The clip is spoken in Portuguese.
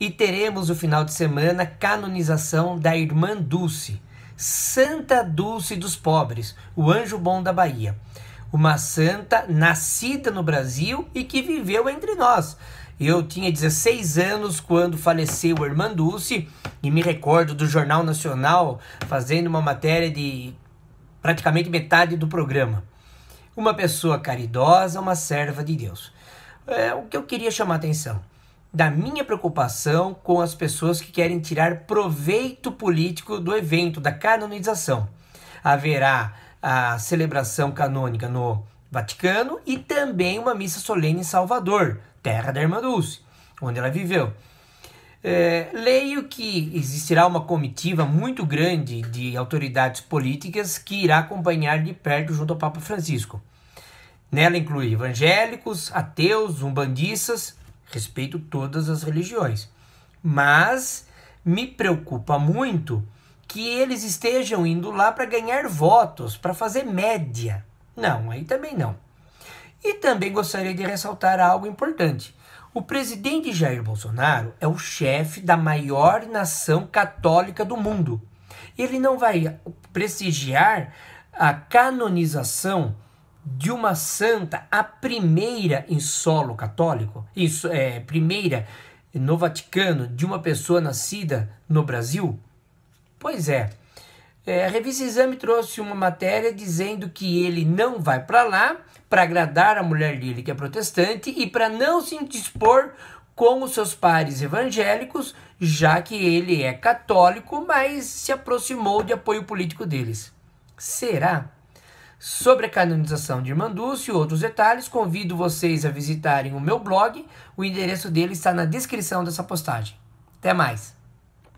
E teremos o final de semana canonização da irmã Dulce, Santa Dulce dos Pobres, o anjo bom da Bahia. Uma santa nascida no Brasil e que viveu entre nós. Eu tinha 16 anos quando faleceu a irmã Dulce e me recordo do Jornal Nacional fazendo uma matéria de praticamente metade do programa. Uma pessoa caridosa, uma serva de Deus. É o que eu queria chamar a atenção da minha preocupação com as pessoas que querem tirar proveito político do evento, da canonização. Haverá a celebração canônica no Vaticano e também uma missa solene em Salvador, terra da Irmã Dulce, onde ela viveu. É, leio que existirá uma comitiva muito grande de autoridades políticas que irá acompanhar de perto junto ao Papa Francisco. Nela inclui evangélicos, ateus, umbandistas Respeito todas as religiões. Mas me preocupa muito que eles estejam indo lá para ganhar votos, para fazer média. Não, aí também não. E também gostaria de ressaltar algo importante. O presidente Jair Bolsonaro é o chefe da maior nação católica do mundo. Ele não vai prestigiar a canonização de uma santa, a primeira em solo católico, isso é primeira no Vaticano de uma pessoa nascida no Brasil? Pois é. é a revista Exame trouxe uma matéria dizendo que ele não vai para lá para agradar a mulher dele, que é protestante, e para não se indispor com os seus pares evangélicos, já que ele é católico, mas se aproximou de apoio político deles. Será? Sobre a canonização de Irmandúcio e outros detalhes, convido vocês a visitarem o meu blog. O endereço dele está na descrição dessa postagem. Até mais!